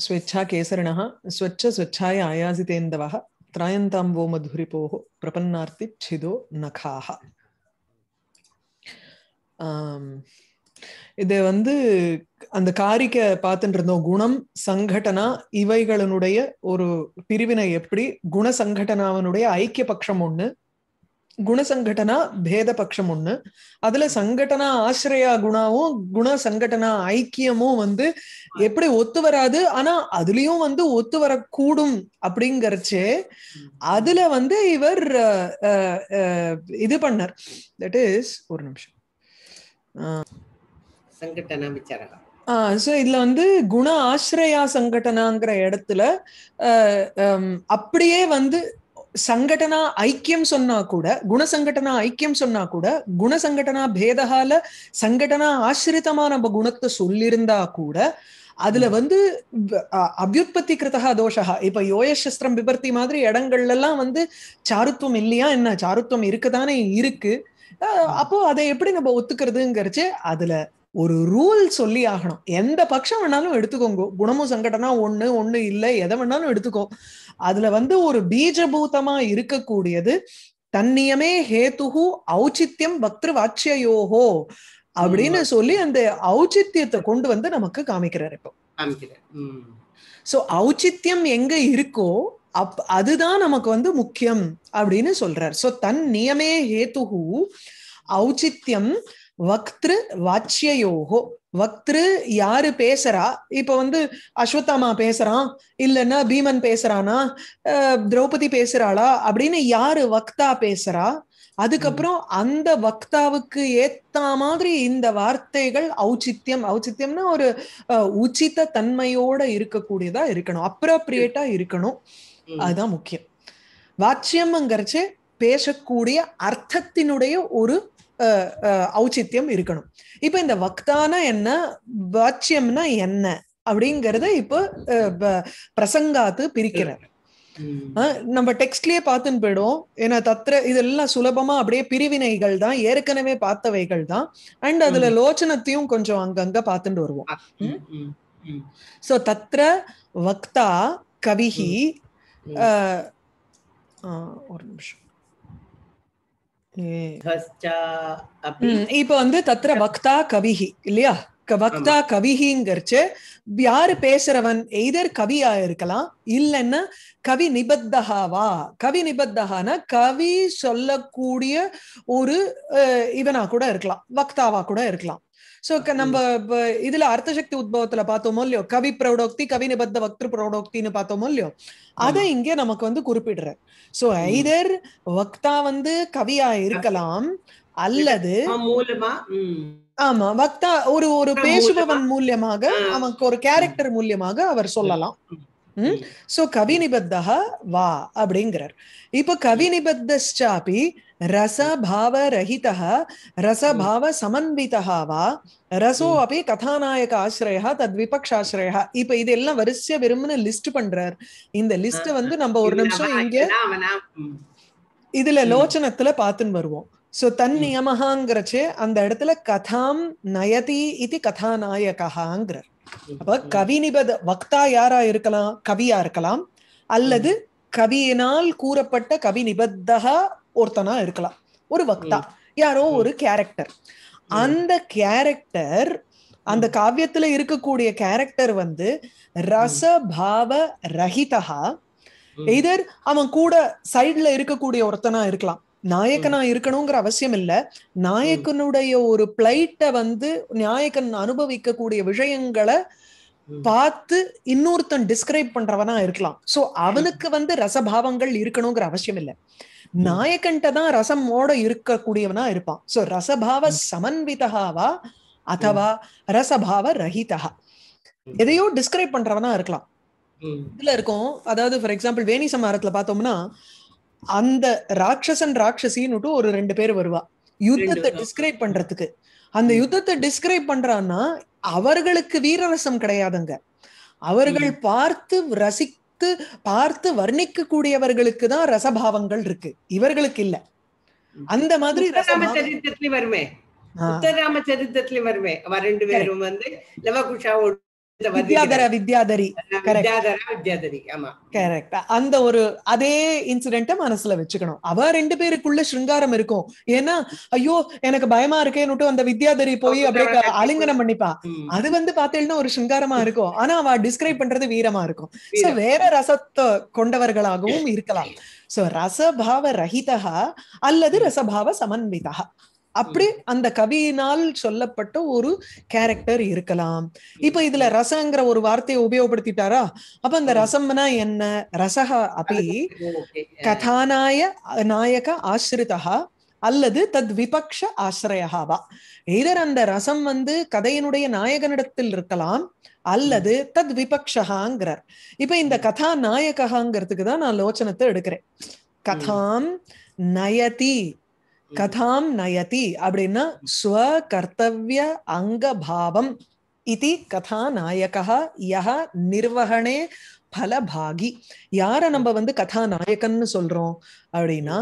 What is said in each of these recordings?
स्वेच्छा केसरिणः स्वच्छ स्वच्छाय आयासितेन्दवः त्रायन्तां वो मधुरिपोः प्रपन्नार्तिच्छिदो नखाः இதை வந்து அந்த காரிக்க பார்த்துட்டு இருந்தோம் குணம் சங்கடனா இவைகளினுடைய ஒரு பிரிவினை எப்படி குண சங்கடனாவனுடைய ஐக்கிய பட்சம் ஒண்ணு குணசங்கடனா பேத பட்சம் ஒண்ணு அதுல சங்கடனா ஆசிரியா குணாவும் குண சங்கடனா ஐக்கியமும் வந்து எப்படி ஒத்து வராது ஆனா அதுலயும் வந்து ஒத்து வரக்கூடும் அப்படிங்கறச்சே அதுல வந்து இவர் இது பண்ணார் தட் இஸ் ஒரு நிமிஷம் ஆஹ் விசாரகா ஸோ வந்து குண ஆசிரியா சங்கடனாங்கிற இடத்துல அப்படியே வந்து சங்கடனா ஐக்கியம் சொன்னா கூட குணசங்கடனா ஐக்கியம் சொன்னா கூட குணசங்கடனா பேதகால சங்கடனா ஆசிரிதமா நம்ம குணத்தை சொல்லியிருந்தா கூட அதுல வந்து அபியுற்பத்தி கிருதா தோஷா இப்ப யோயசஸ்திரம் விபர்த்தி மாதிரி இடங்கள்ல எல்லாம் வந்து சாருத்துவம் இல்லையா என்ன சாருத்துவம் இருக்குதானே இருக்கு அப்போ அதை எப்படி நம்ம ஒத்துக்கிறதுங்கிறச்சு அதுல ஒரு ரூல் சொல்லி ஆகணும் எந்த பட்சம் வேணாலும் எடுத்துக்கோங்க குணமும் சங்கடனா ஒண்ணு ஒண்ணு இல்லை எதை வேணாலும் எடுத்துக்கோ அதுல வந்து ஒரு பீஜபூதமா இருக்கக்கூடியது தன்னியமே ஹேத்துகு ஔச்சித்யம் பக்திரு வாட்சியோகோ அப்படின்னு சொல்லி அந்த ஔச்சித்யத்தை கொண்டு வந்து நமக்கு காமிக்கிறார் இப்போ சோ ஔச்சித்யம் எங்க இருக்கோ அப் அதுதான் நமக்கு வந்து முக்கியம் அப்படின்னு சொல்றார் சோ தன் நியமே ஹேத்துகு ஔச்சித்யம் வக்திரு வாட்சியோகோ வக்திரு யாரு பேசுறா இப்ப வந்து அஸ்வத்தாமா பேசுறான் இல்லைன்னா பீமன் பேசுறானா திரௌபதி பேசுறாளா அப்படின்னு யாரு வக்தா பேசுறா அதுக்கப்புறம் அந்த வக்தாவுக்கு ஏத்த மாதிரி இந்த வார்த்தைகள் ஔச்சித்யம் ஔச்சித்யம்னா ஒரு உச்சித தன்மையோட இருக்கக்கூடியதா இருக்கணும் அப்ரோப்ரியேட்டா இருக்கணும் அதுதான் முக்கியம் வாட்சியம்ங்கிறச்சு பேசக்கூடிய அர்த்தத்தினுடைய ஒரு ஔச்சித்யம் இருக்கணும் இப்ப இந்த வக்தானா என்ன வாச்சியம்னா என்ன அப்படிங்கறத இப்போ பிரசங்காத்து பிரிக்கிறார் நம்ம டெக்ஸ்ட்லயே பார்த்துன்னு போயிடும் ஏன்னா தத்திர இதெல்லாம் சுலபமா அப்படியே பிரிவினைகள் தான் ஏற்கனவே பார்த்தவைகள் தான் அண்ட் அதுல லோச்சனத்தையும் கொஞ்சம் அங்கங்க பார்த்துட்டு வருவோம் சோ தத்ர வக்தா கவிஹி ஒரு நிமிஷம் இப்ப வந்து தத்திர பக்தா கவிஹி இல்லையா பக்தா கவிஹிங்கிறச்சு யாரு பேசுறவன் எய்தர் கவியா இருக்கலாம் இல்லைன்னா கவி நிபத்தகாவா கவி நிபத்தகானா கவி சொல்லக்கூடிய ஒரு இவனா கூட இருக்கலாம் பக்தாவா கூட இருக்கலாம் சோ நம்ம இதுல அர்த்த சக்தி உத்பவத்துல பார்த்தோமோ இல்லையோ கவி பிரௌடோக்தி கவி நிபந்த வக்திரு பிரௌடோக்தின்னு பார்த்தோமோ இல்லையோ அதை இங்கே நமக்கு வந்து குறிப்பிடுற சோ ஐதர் வக்தா வந்து கவியா இருக்கலாம் அல்லது ஆமா வக்தா ஒரு ஒரு பேசுபவன் மூலியமாக அவனுக்கு ஒரு கேரக்டர் மூலியமாக அவர் சொல்லலாம் சோ கவி நிபத்தா வா அப்படிங்கிறார் இப்போ கவி நிபத்தாபி ரசபாவ ரஹிதா ரசபாவ சமன்விதா வா ரசோ அப்படி கதாநாயக ஆசிரியா தத் விபக்ஷாசிரியா இப்ப இது எல்லாம் வரிசையா விரும்புன லிஸ்ட் பண்றார் இந்த லிஸ்ட் வந்து நம்ம ஒரு நிமிஷம் இங்க இதுல லோச்சனத்துல பாத்துன்னு வருவோம் சோ தன் நியமகாங்கிறச்சு அந்த இடத்துல கதாம் நயதி இது கதாநாயகாங்கிறார் அப்ப கவிநிபத வக்தா யாரா இருக்கலாம் கவியா இருக்கலாம் அல்லது கவியினால் கூறப்பட்ட கவி நிபத்தகா ஒருத்தனா இருக்கலாம் ஒரு வக்தா யாரோ ஒரு கேரக்டர் அந்த கேரக்டர் அந்த காவியத்துல இருக்கக்கூடிய கேரக்டர் வந்து ரசபாவ ரஹிதா எதர் அவன் கூட சைட்ல இருக்கக்கூடிய ஒருத்தனா இருக்கலாம் நாயக்கனா இருக்கணுங்கிற அவசியம் இல்ல நாயக்கனுடைய ஒரு பிளைட்ட வந்து நாயக்கன் அனுபவிக்க கூடிய விஷயங்களை பார்த்து இன்னொருத்தன் டிஸ்கிரைப் பண்றவனா இருக்கலாம் சோ அவனுக்கு வந்து ரசபாவங்கள் இருக்கணுங்கிற அவசியம் இல்ல நாயக்கன்ட்ட தான் ரசமோட இருக்கக்கூடியவனா இருப்பான் சோ ரசபாவ சமன்விதாவா அதவா ரசபாவ ரஹிதா எதையோ டிஸ்கிரைப் பண்றவனா இருக்கலாம் இதுல இருக்கும் அதாவது ஃபார் எக்ஸாம்பிள் வேணி சமாரத்துல பார்த்தோம்னா அந்த ராட்சசன் ராட்சசின்னு ஒரு ரெண்டு பேர் வருவா யுத்தத்தை டிஸ்கிரைப் பண்றதுக்கு அந்த யுத்தத்தை டிஸ்கிரைப் பண்றான்னா அவர்களுக்கு வீரரசம் கிடையாதுங்க அவர்கள் பார்த்து ரசித்து பார்த்து வர்ணிக்க கூடியவர்களுக்கு தான் ரசபாவங்கள் இருக்கு இவர்களுக்கு இல்ல அந்த மாதிரி வருமே உத்தராம சரித்திரத்துல வருமே அவ ரெண்டு பேரும் வந்து லவகுஷாவோட வித்யாதர வித்யாதரி அந்த ஒரு அதே இன்சிடென்ட்ட மனசுல வச்சுக்கணும் அவ ரெண்டு பேருக்குள்ள சிருங்காரம் இருக்கும் ஏன்னா ஐயோ எனக்கு பயமா இருக்கேன்னு அந்த வித்யாதரி போய் அப்படியே அலிங்கனம் பண்ணிப்பா அது வந்து பாத்தீங்கன்னா ஒரு சிருங்காரமா இருக்கும் ஆனா அவ டிஸ்கிரைப் பண்றது வீரமா இருக்கும் சோ வேற ரசத்தை கொண்டவர்களாகவும் இருக்கலாம் சோ ரசபாவ ரஹிதா அல்லது ரசபாவ சமன்விதா அப்படி அந்த கவியினால் சொல்லப்பட்ட ஒரு கேரக்டர் இருக்கலாம் இப்ப இதுல ரசங்கிற ஒரு வார்த்தையை உபயோகப்படுத்திட்டாரா அப்ப அந்த ரசம்னா என்ன ரசக அப்படி கதாநாய நாயக ஆசிரிதா அல்லது தத் விபக்ஷ ஆசிரியாவா எதர் அந்த ரசம் வந்து கதையினுடைய நாயகனிடத்தில் இருக்கலாம் அல்லது தத் விபக்ஷகாங்கிறார் இப்ப இந்த கதா நாயகாங்கிறதுக்கு தான் நான் லோச்சனத்தை எடுக்கிறேன் கதாம் நயதி கதாம் நயதி அப்படின்னா ஸ்வ கர்த்தவிய அங்கபாவம் இது கதாநாயகா யஹ நிர்வகணே பலபாகி யார நம்ம வந்து கதாநாயகன்னு சொல்றோம் அப்படின்னா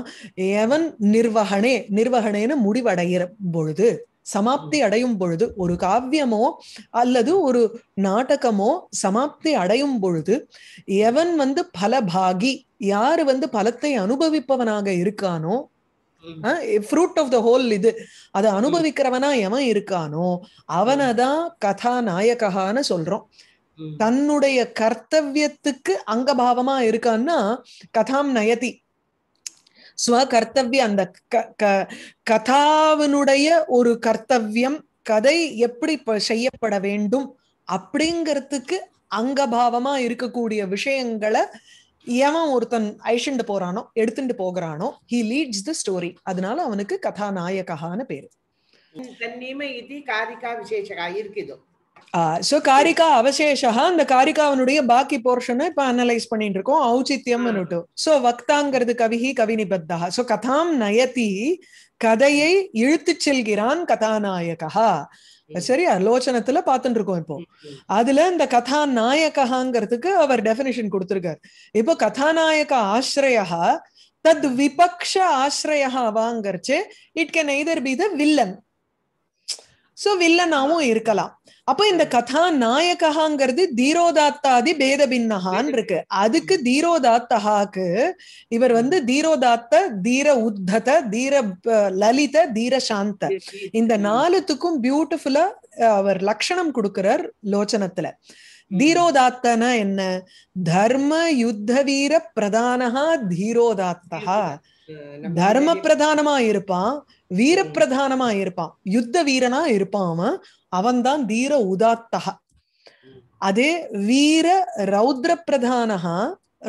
எவன் நிர்வகணே நிர்வகணேன்னு முடிவடைகிற பொழுது சமாப்தி அடையும் பொழுது ஒரு காவியமோ அல்லது ஒரு நாடகமோ சமாப்தி அடையும் பொழுது எவன் வந்து பலபாகி யாரு வந்து பலத்தை அனுபவிப்பவனாக இருக்கானோ ஃப்ரூட் ஆஃப் த ஹோல் இது அதை அனுபவிக்கிறவனா எவன் இருக்கானோ அவனதான் கதாநாயகான்னு சொல்றோம் தன்னுடைய கர்த்தவியத்துக்கு அங்கபாவமா இருக்கான்னா கதாம் நயதி ஸ்வ கர்த்தவிய அந்த கதாவினுடைய ஒரு கர்த்தவியம் கதை எப்படி செய்யப்பட வேண்டும் அப்படிங்கிறதுக்கு அங்கபாவமா இருக்கக்கூடிய விஷயங்களை எவன் ஒருத்தன் ஐஷண்டு போறானோ எடுத்துட்டு போகிறானோ ஹி லீட்ஸ் த ஸ்டோரி அதனால அவனுக்கு கதாநாயகஹான்னு பேரு சோ காரிகா அவசேஷா அந்த காரிகாவனுடைய பாக்கி போர்ஷனை இப்ப அனலைஸ் பண்ணிட்டு இருக்கோம் ஔச்சித்யம் சோ வக்தாங்கிறது கவிஹி கவி நிபத்தா சோ கதாம் நயதி கதையை இழுத்துச் செல்கிறான் கதாநாயகா சரியா லோச்சனத்துல பாத்துட்டு இருக்கோம் இப்போ அதுல இந்த கதாநாயகாங்கிறதுக்கு அவர் டெபினிஷன் கொடுத்திருக்காரு இப்போ கதாநாயக ஆசிரியா தத் விபக்ஷ வாங்கிறச்சு it can either be the villain so வில்லனாவும் இருக்கலாம் அப்ப இந்த கதாநாயகங்கிறது தீரோதாத்தாதி பேத பின்னஹான் இருக்கு அதுக்கு தீரோதாத்தஹாக்கு இவர் வந்து தீரோதாத்த தீர உத்தத தீர லலித தீர சாந்த இந்த நாலுத்துக்கும் பியூட்டிஃபுல்லா அவர் லட்சணம் கொடுக்கிறார் லோச்சனத்துல தீரோதாத்தனா என்ன தர்ம யுத்த வீர பிரதானகா தீரோதாத்தஹா தர்ம பிரதானமா இருப்பான் வீர பிரதானமா இருப்பான் யுத்த வீரனா இருப்பான் அவன் அவன்தான் தீர உதாத்தக அதே வீர ரௌத்ர பிரதானஹா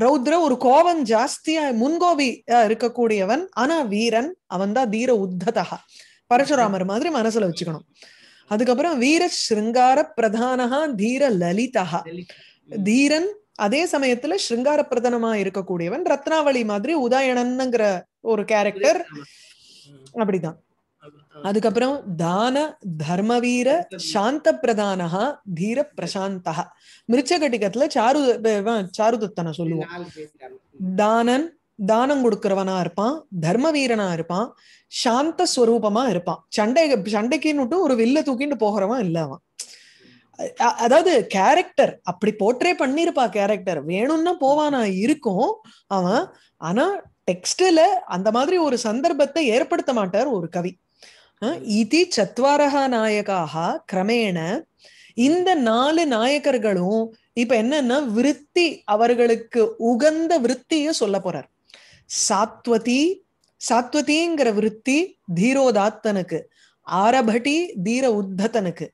ரௌத்ர ஒரு கோபம் ஜாஸ்தியா முன்கோபி இருக்கக்கூடியவன் ஆனா வீரன் அவன்தான் தீர உத்ததக பரசுராமர் மாதிரி மனசுல வச்சுக்கணும் அதுக்கப்புறம் வீர ஸ்ருங்கார பிரதானகா தீர லலிதா தீரன் அதே சமயத்துல ஸ்ருங்கார பிரதானமா இருக்கக்கூடியவன் ரத்னாவளி மாதிரி உதயணன்ங்கிற ஒரு கேரக்டர் அப்படிதான் அதுக்கப்புறம் தான தர்மவீர சாந்த பிரதானஹா தீர பிரசாந்தா மிருச்சகட்டிகத்துல சாரு சாருதத்தனை சொல்லுவோம் தானன் தானம் கொடுக்கிறவனா இருப்பான் தர்ம வீரனா இருப்பான் சாந்த ஸ்வரூபமா இருப்பான் சண்டை சண்டைக்குன்னுட்டு ஒரு வில்ல தூக்கிட்டு போகிறவன் இல்ல அவன் அதாவது கேரக்டர் அப்படி போர்ட்ரே பண்ணிருப்பா கேரக்டர் வேணும்னா போவானா இருக்கும் அவன் ஆனா டெக்ஸ்டில அந்த மாதிரி ஒரு சந்தர்ப்பத்தை ஏற்படுத்த மாட்டார் ஒரு கவி இது சத்வாரகா நாயகாக கிரமேண இந்த நாலு நாயகர்களும் இப்ப என்னன்னா விருத்தி அவர்களுக்கு உகந்த விருத்திய சொல்ல போறார் சாத்வதி சாத்வதிங்கிற விருத்தி தீரோதாத்தனுக்கு ஆரபட்டி தீர உத்தத்தனுக்கு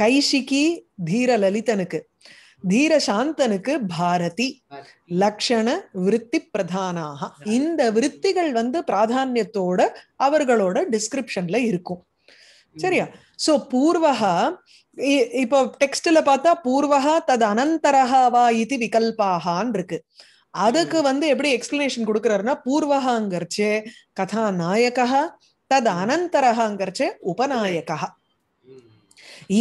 கைஷிகி தீர லலிதனுக்கு தீரசாந்தனுக்கு பாரதி லக்ஷண விருத்தி பிரதானாக இந்த விருத்திகள் வந்து பிராதானியத்தோட அவர்களோட டிஸ்கிரிப்ஷன்ல இருக்கும் சரியா சோ பூர்வகா இப்போ டெக்ஸ்ட்ல பார்த்தா பூர்வகா தது அனந்தரகாவா இது விகல்பாகான் இருக்கு அதுக்கு வந்து எப்படி எக்ஸ்பிளனேஷன் கொடுக்கறாருன்னா பூர்வகாங்கிறச்சு கதாநாயகா தது அனந்தரகாங்கிறச்சு உபநாயகா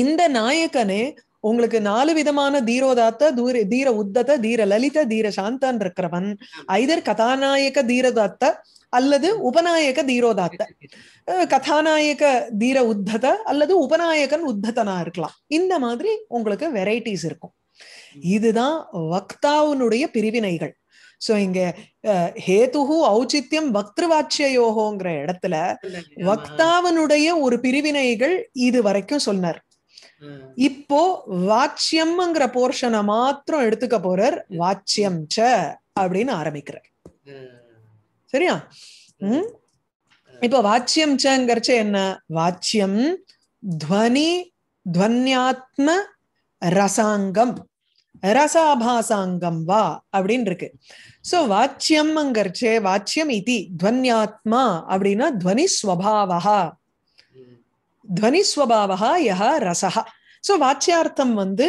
இந்த நாயகனே உங்களுக்கு நாலு விதமான தீரோதாத்த தூர தீர உத்தத தீர லலித தீர சாந்தான் இருக்கிறவன் ஐதர் கதாநாயக தீரதாத்த அல்லது உபநாயக தீரோதாத்த கதாநாயக தீர உத்தத அல்லது உபநாயகன் உத்ததனா இருக்கலாம் இந்த மாதிரி உங்களுக்கு வெரைட்டிஸ் இருக்கும் இதுதான் வக்தாவுனுடைய பிரிவினைகள் சோ இங்க ஹேதுகு ஔச்சித்யம் வக்திருவாட்சியோகோங்கிற இடத்துல வக்தாவனுடைய ஒரு பிரிவினைகள் இது வரைக்கும் சொன்னார் இப்போ வாச்சியம்ங்கிற போர்ஷனை மாத்திரம் எடுத்துக்க போறார் வாச்சியம் ச அப்படின்னு ஆரம்பிக்கிறார் சரியா உம் இப்போ வாச்சியம் சங்கரிச்ச என்ன வாச்சியம் துவனி துவன்யாத்ம ரசாங்கம் ரசாபாசாங்கம் வா அப்படின்னு இருக்கு சோ வாச்சியம்ங்கிறச்சே வாச்சியம் இதி துவன்யாத்மா அப்படின்னா துவனி ஸ்வபாவா துவனிஸ்வபாவகா யஹா ரசா ஸோ வாச்சியார்த்தம் வந்து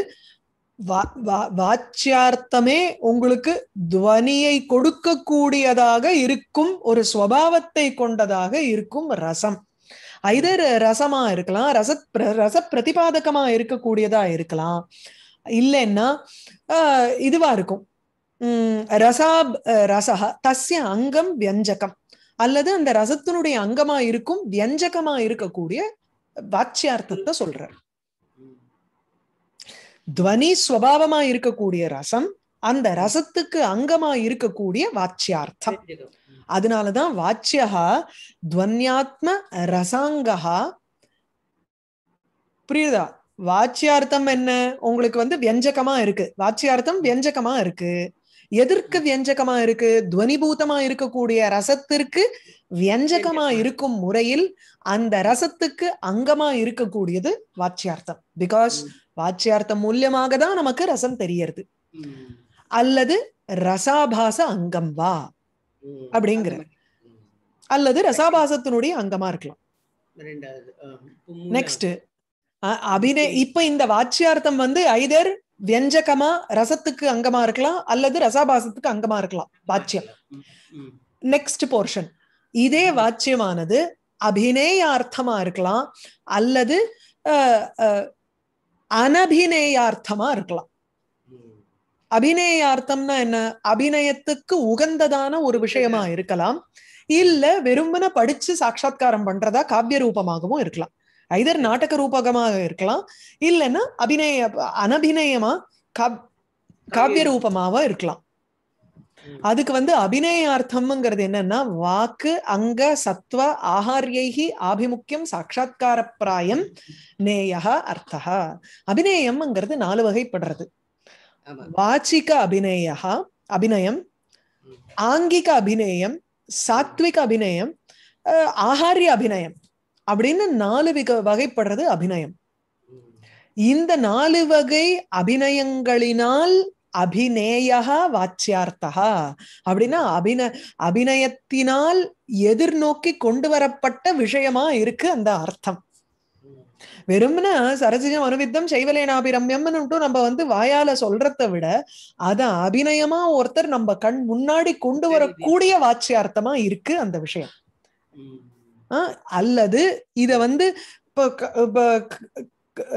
வாச்சியார்த்தமே உங்களுக்கு துவனியை கொடுக்கக்கூடியதாக இருக்கும் ஒரு ஸ்வபாவத்தை கொண்டதாக இருக்கும் ரசம் ஐதர் ரசமா இருக்கலாம் ரச ரச பிரதிபாதகமா இருக்கக்கூடியதா இருக்கலாம் இல்லைன்னா இதுவா இருக்கும் ரசா ரசஹா தஸ்ய அங்கம் வியஞ்சகம் அல்லது அந்த ரசத்தினுடைய அங்கமா இருக்கும் வியஞ்சகமா இருக்கக்கூடிய வாச்சியார்த்தத்தை சொல்ற துவனி சுவாவமா இருக்கக்கூடிய ரசம் அந்த ரசத்துக்கு அங்கமா இருக்கக்கூடிய வாச்சியார்த்தம் அதனாலதான் வாச்சியா துவன்யாத்ம ரசாங்கா புரியுதா வாச்சியார்த்தம் என்ன உங்களுக்கு வந்து வியஞ்சகமா இருக்கு வாச்சியார்த்தம் வியஞ்சகமா இருக்கு எதற்கு வியஞ்சகமா இருக்கு துவனிபூதமா இருக்கக்கூடிய ரசத்திற்கு வியஞ்சகமா இருக்கும் முறையில் அந்த ரசத்துக்கு அங்கமா இருக்கக்கூடியது வாச்சியார்த்தம் பிகாஸ் வாச்சியார்த்தம் மூலியமாக தான் நமக்கு ரசம் தெரியறது அல்லது ரசாபாச அங்கம் வா அப்படிங்கிற அல்லது ரசாபாசத்தினுடைய அங்கமா இருக்கலாம் நெக்ஸ்ட் அபிநய இப்ப இந்த வாச்சியார்த்தம் வந்து ஐதர் வியஞ்சகமா ரசத்துக்கு அங்கமா இருக்கலாம் அல்லது ரசாபாசத்துக்கு அங்கமா இருக்கலாம் வாச்சியம் நெக்ஸ்ட் போர்ஷன் இதே வாச்சியமானது அபிநேயார்த்தமா இருக்கலாம் அல்லது அனபிநேயார்த்தமா இருக்கலாம் அபிநேயார்த்தம்னா என்ன அபிநயத்துக்கு உகந்ததான ஒரு விஷயமா இருக்கலாம் இல்ல வெறுமன படிச்சு சாட்சா்காரம் பண்றதா காவிய ரூபமாகவும் இருக்கலாம் ஐதர் நாடக ரூபகமாக இருக்கலாம் இல்லைன்னா அபிநய அனபிநயமா காவிய ரூபமாவா இருக்கலாம் அதுக்கு வந்து அபிநய அர்த்தம்ங்கிறது என்னன்னா வாக்கு அங்க சத்வ ஆஹாரியைஹி ஆபிமுக்கியம் சாட்சா்கார பிராயம் நேயா அர்த்தா அபிநயம்ங்கிறது நாலு வகைப்படுறது வாச்சிக அபிநயா அபிநயம் ஆங்கிக அபிநயம் சாத்விக அபிநயம் ஆஹாரிய அபிநயம் அப்படின்னு நாலு விக வகைப்படுறது அபிநயம் இந்த நாலு வகை அபிநயங்களினால் அபிநேயா வாச்சியார்த்தா அப்படின்னா அபின அபிநயத்தினால் எதிர்நோக்கி கொண்டு வரப்பட்ட விஷயமா இருக்கு அந்த அர்த்தம் வெறும்னா சரசிஜம் அனுவித்தம் சைவலேனாபி ரம்யம்னு நம்ம வந்து வாயால சொல்றத விட அத அபிநயமா ஒருத்தர் நம்ம கண் முன்னாடி கொண்டு வரக்கூடிய வாச்சியார்த்தமா இருக்கு அந்த விஷயம் அல்லது இதை வந்து இப்போ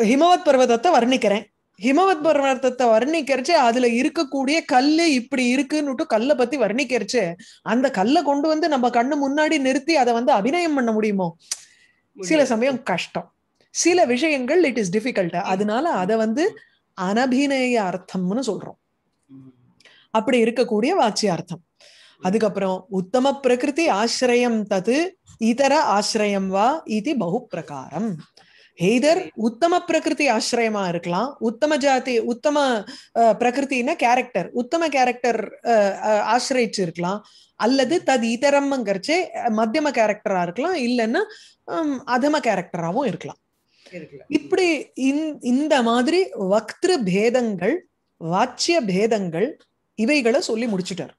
ஹிமவத் பர்வதத்தை வர்ணிக்கிறேன் ஹிமவத் பர்வதத்தை வர்ணிக்கிறச்சு அதுல இருக்கக்கூடிய கல்லு இப்படி இருக்குன்னுட்டு கல்லை பத்தி வர்ணிக்கிறச்சு அந்த கல்லை கொண்டு வந்து நம்ம கண்ணு முன்னாடி நிறுத்தி அதை வந்து அபிநயம் பண்ண முடியுமோ சில சமயம் கஷ்டம் சில விஷயங்கள் இட் இஸ் டிஃபிகல்ட் அதனால அதை வந்து அனபிநய அர்த்தம்னு சொல்றோம் அப்படி இருக்கக்கூடிய வாட்சியார்த்தம் அதுக்கப்புறம் உத்தம பிரகிருதி ஆசிரியம் தது ஆசிரியம் வா இது பகு பிரகாரம் ஹெய்தர் உத்தம பிரகிருதி ஆசிரியமா இருக்கலாம் உத்தம ஜாதி உத்தம பிரகிருத்தின கேரக்டர் உத்தம கேரக்டர் ஆசிரியிச்சு இருக்கலாம் அல்லது தது இதரம்ங்கிறச்சு மத்தியம கேரக்டரா இருக்கலாம் இல்லைன்னா அதம கேரக்டராகவும் இருக்கலாம் இப்படி இந்த மாதிரி வக்திரு பேதங்கள் வாட்சிய பேதங்கள் இவைகளை சொல்லி முடிச்சுட்டார்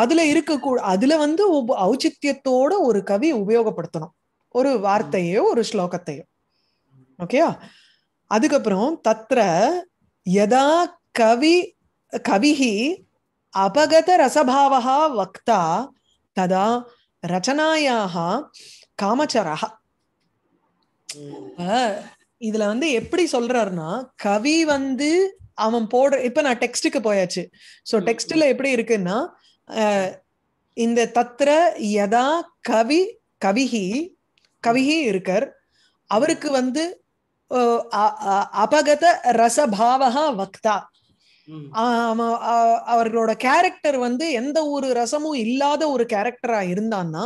அதுல இருக்க அதுல வந்து ஔச்சித்யத்தோட ஒரு கவி உபயோகப்படுத்தணும் ஒரு வார்த்தையோ ஒரு ஸ்லோகத்தையோ ஓகேயா அதுக்கப்புறம் தத்ர யதா கவி கவிஹி அபகத ரசபாவா வக்தா ததா ரச்சனாயாக காமச்சரா இதுல வந்து எப்படி சொல்றாருன்னா கவி வந்து அவன் போடுற இப்ப நான் டெக்ஸ்டுக்கு போயாச்சு ஸோ டெக்ஸ்ட்ல எப்படி இருக்குன்னா இந்த தத்திர யதா கவி கவிஹி கவிஹி இருக்கர் அவருக்கு வந்து அபகத ரசபாவகா வக்தா அவர்களோட கேரக்டர் வந்து எந்த ஒரு ரசமும் இல்லாத ஒரு கேரக்டரா இருந்தான்னா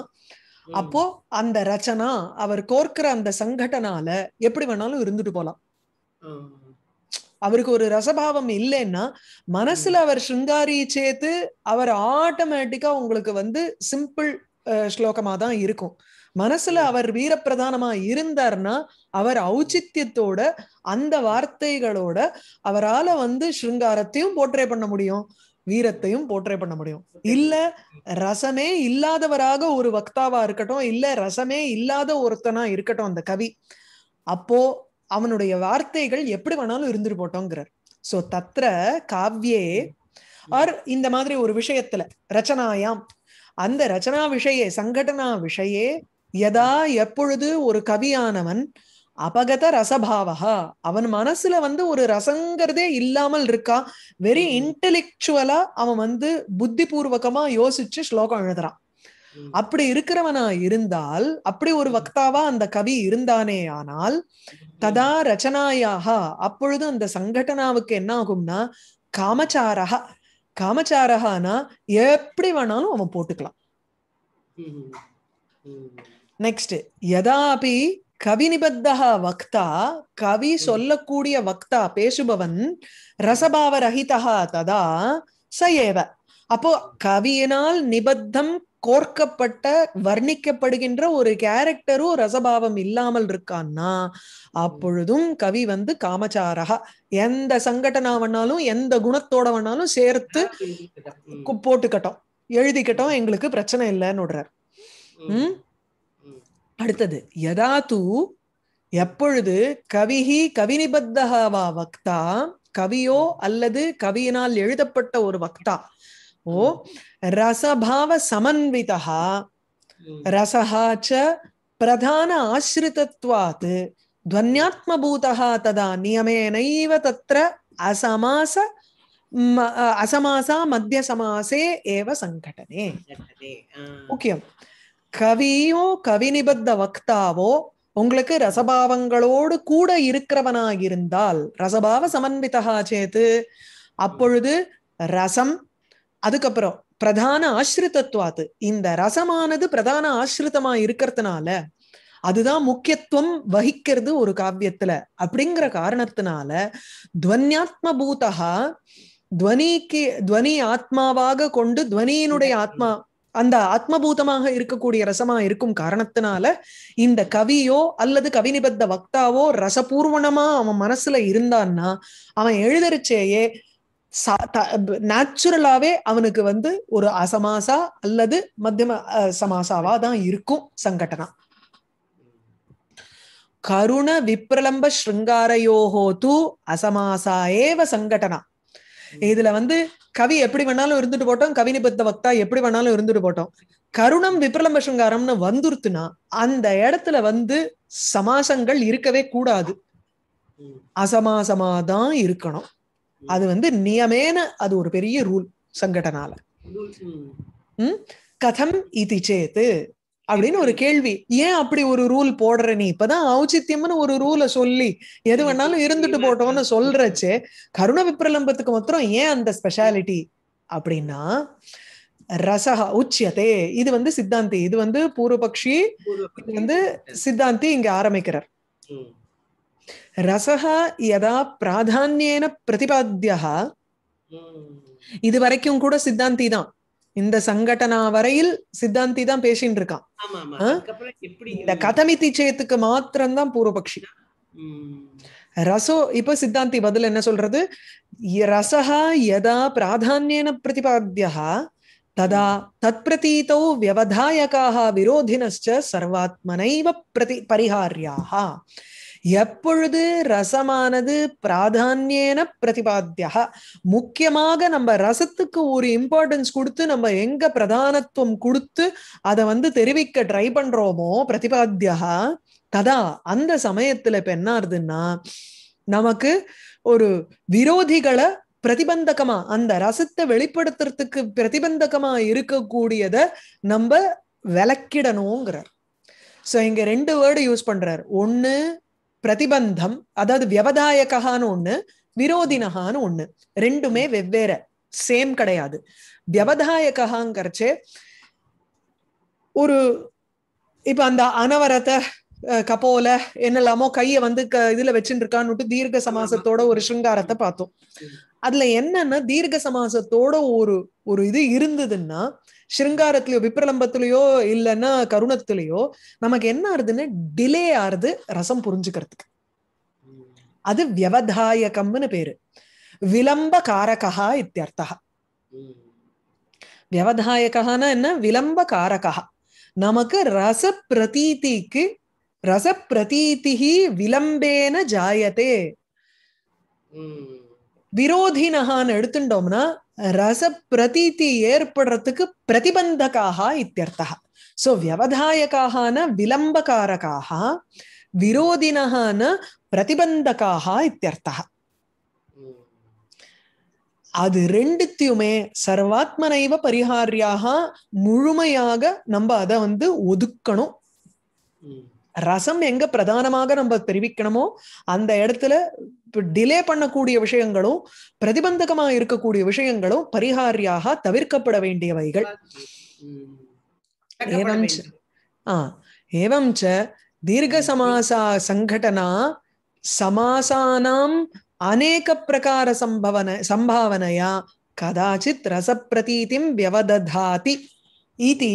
அப்போ அந்த ரச்சனா அவர் கோர்க்கிற அந்த சங்கடனால எப்படி வேணாலும் இருந்துட்டு போலாம் அவருக்கு ஒரு ரசபாவம் இல்லைன்னா மனசுல அவர் சிருங்காரி சேர்த்து அவர் ஆட்டோமேட்டிக்கா உங்களுக்கு வந்து சிம்பிள் ஸ்லோகமா தான் இருக்கும் மனசுல அவர் வீரப்பிரதானமா இருந்தார்னா அவர் ஔச்சித்யத்தோட அந்த வார்த்தைகளோட அவரால வந்து ஸ்ருங்காரத்தையும் போர்ட்ரே பண்ண முடியும் வீரத்தையும் போர்ட்ரே பண்ண முடியும் இல்ல ரசமே இல்லாதவராக ஒரு வக்தாவா இருக்கட்டும் இல்ல ரசமே இல்லாத ஒருத்தனா இருக்கட்டும் அந்த கவி அப்போ அவனுடைய வார்த்தைகள் எப்படி வேணாலும் இருந்துட்டு போட்டோங்கிறார் சோ தத்ர காவ்யே ஆர் இந்த மாதிரி ஒரு விஷயத்துல ரச்சனாயாம் அந்த ரச்சனா விஷய சங்கடனா விஷயே எதா எப்பொழுது ஒரு கவியானவன் அபகத ரசபாவகா அவன் மனசுல வந்து ஒரு ரசங்கிறதே இல்லாமல் இருக்கா வெரி இன்டெலெக்சுவலா அவன் வந்து புத்தி பூர்வகமா யோசிச்சு ஸ்லோகம் எழுதுறான் அப்படி இருக்கிறவனா இருந்தால் அப்படி ஒரு வக்தாவா அந்த கவி இருந்தானே ஆனால் ததா ரச்சனாயாக அப்பொழுது அந்த சங்கடனாவுக்கு என்ன ஆகும்னா காமச்சாரகா காமச்சாரகானா எப்படி வேணாலும் அவன் போட்டுக்கலாம் நெக்ஸ்ட் எதாபி கவி நிபத்தா வக்தா கவி சொல்லக்கூடிய வக்தா பேசுபவன் ரசபாவ ரஹிதா ததா ச ஏவ அப்போ கவியினால் நிபத்தம் கோர்க்கப்பட்ட வர்ணிக்கப்படுகின்ற ஒரு கேரக்டரும் ரசபாவம் இல்லாமல் இருக்கான்னா அப்பொழுதும் கவி வந்து காமச்சாரகா எந்த சங்கடனா வேணாலும் எந்த குணத்தோட வேணாலும் சேர்த்து போட்டுக்கட்டும் எழுதிக்கட்டும் எங்களுக்கு பிரச்சனை இல்லைன்னு விடுறார் உம் அடுத்தது தூ எப்பொழுது கவிஹி கவிநிபத்தகவா வக்தா கவியோ அல்லது கவியினால் எழுதப்பட்ட ஒரு வக்தா ஓ ரசபாவ சமன்விதா ரசஹா ச பிரதான ஆசிரிதத்வாத் துவன்யாத்மபூதா ததா நியமேனைவ தத்திர அசமாச அசமாசா மத்திய சமாசே ஏவ சங்கடனே முக்கியம் கவியோ நிபத்த வக்தாவோ உங்களுக்கு ரசபாவங்களோடு கூட இருக்கிறவனாக இருந்தால் ரசபாவ சமன்விதா சேத்து அப்பொழுது ரசம் அதுக்கப்புறம் பிரதான ஆசிரிதத்துவாத்து இந்த ரசமானது பிரதான ஆசிரிதமா இருக்கிறதுனால அதுதான் முக்கியத்துவம் வகிக்கிறது ஒரு காவியத்துல அப்படிங்கிற காரணத்தினால துவன்யாத்ம பூதகா துவனிக்கு துவனி ஆத்மாவாக கொண்டு துவனியினுடைய ஆத்மா அந்த ஆத்மபூதமாக இருக்கக்கூடிய ரசமா இருக்கும் காரணத்தினால இந்த கவியோ அல்லது கவி நிபத்த வக்தாவோ ரசபூர்வனமா அவன் மனசுல இருந்தான்னா அவன் எழுதரிச்சேயே நேச்சுரலாவே அவனுக்கு வந்து ஒரு அசமாசா அல்லது மத்தியம சமாசாவா தான் இருக்கும் சங்கடனா கருண விப்ரலம்ப ஸ்ருங்காரையோகோ தூ அசமாசா ஏவ சங்கடனா இதுல வந்து கவி எப்படி வேணாலும் இருந்துட்டு போட்டோம் கவி நிபத்த வக்தா எப்படி வேணாலும் இருந்துட்டு போட்டோம் கருணம் விப்ரலம்ப சிருங்காரம்னு வந்துருத்துனா அந்த இடத்துல வந்து சமாசங்கள் இருக்கவே கூடாது அசமாசமாதான் இருக்கணும் அது வந்து நியமேன அது ஒரு பெரிய ரூல் சங்கடனால உம் கதம் இது சேத்து அப்படின்னு ஒரு கேள்வி ஏன் அப்படி ஒரு ரூல் போடுற நீ இப்பதான் ஔச்சித்யம்னு ஒரு ரூலை சொல்லி எது வேணாலும் இருந்துட்டு போட்டோம்னு சொல்றச்சு கருண விப்ரலம்பத்துக்கு மாத்திரம் ஏன் அந்த ஸ்பெஷாலிட்டி அப்படின்னா ரசகா உச்சியதே இது வந்து சித்தாந்தி இது வந்து பூர்வபக்ஷி இது வந்து சித்தாந்தி இங்க ஆரம்பிக்கிறார் ரசக யதா பிராதான்யேன பிரதிபாத்தியா இது வரைக்கும் கூட சித்தாந்தி தான் இந்த சங்கடனா வரையில் சித்தாந்தி தான் பேசிட்டு இருக்கான் இந்த கதமித்தி சேத்துக்கு மாத்திரம்தான் பூர்வபக்ஷி ரசோ இப்ப சித்தாந்தி பதில் என்ன சொல்றது ரசஹா யதா பிராதான்யேன பிரதிபாத்தியா ததா தத் பிரதீதௌ வியவதாயகாக சர்வாத்மனைவ பிரதி பரிஹாரியாக எப்பொழுது ரசமானது பிராதான்யேன பிரதிபாத்தியா முக்கியமாக நம்ம ரசத்துக்கு ஒரு இம்பார்ட்டன்ஸ் கொடுத்து நம்ம எங்க பிரதானத்துவம் கொடுத்து அதை வந்து தெரிவிக்க ட்ரை பண்றோமோ பிரதிபாத்தியா ததா அந்த சமயத்துல இப்ப என்ன ஆகுதுன்னா நமக்கு ஒரு விரோதிகளை பிரதிபந்தகமா அந்த ரசத்தை வெளிப்படுத்துறதுக்கு பிரதிபந்தகமா இருக்கக்கூடியத நம்ம விளக்கிடணுங்கிறார் சோ இங்க ரெண்டு வேர்டு யூஸ் பண்றார் ஒன்னு பிரதிபந்தம் அதாவது வியவதாயகான்னு ஒண்ணு விரோதினகான்னு ஒண்ணு ரெண்டுமே வெவ்வேற சேம் கிடையாது வியவதாயகாங்கிறச்சு ஒரு இப்ப அந்த அனவரத்தை கபோல என்னெல்லாமோ கைய வந்து க இதுல வச்சுட்டு இருக்கான்னு தீர்க்க சமாசத்தோட ஒரு சிருங்காரத்தை பார்த்தோம் அதுல என்னன்னா தீர்க்க சமாசத்தோட ஒரு ஒரு இது இருந்ததுன்னா ஸ்ருங்காரத்திலயோ விப்ரலம்பத்திலயோ இல்லைன்னா கருணத்திலயோ நமக்கு என்ன ஆறுதுன்னு டிலே ஆறுது ரசம் புரிஞ்சுக்கிறதுக்கு அது வியவதாயகம்னு பேரு விளம்ப காரகா இத்தியர்த்தா வியவதாயகான்னா என்ன விளம்ப காரகா நமக்கு ரச பிரதீதிக்கு ரச பிரதீதி விளம்பேன ஜாயத்தே விரோதினகான்னு எடுத்துட்டோம்னா ரச பிரதீதி ஏற்படுறதுக்கு பிரதிபந்தகாக இத்தியர்த்தா சோ வியவதாயக்காகன விலம்பகாரகாக விரோதினகான பிரதிபந்தகாக இத்தியர்த்தா அது ரெண்டுத்தையுமே சர்வாத்மனைவ பரிகாரியாக முழுமையாக நம்ம அதை வந்து ஒதுக்கணும் ரசம் எங்க பிரதானமாக நம்ம தெரிவிக்கணுமோ அந்த இடத்துல டிலே பண்ணக்கூடிய விஷயங்களும் பிரதிபந்தகமா இருக்கக்கூடிய விஷயங்களும் பரிகாரியாக தவிர்க்கப்பட வேண்டியவைகள் ஏவம் ஆ தீர்க்க சமாசா சங்கடனா சமாசானாம் அநேக பிரகார சம்பவன சம்பாவனையா கதாச்சித் ரசப்பிரதீதிம் வியவததாதி இது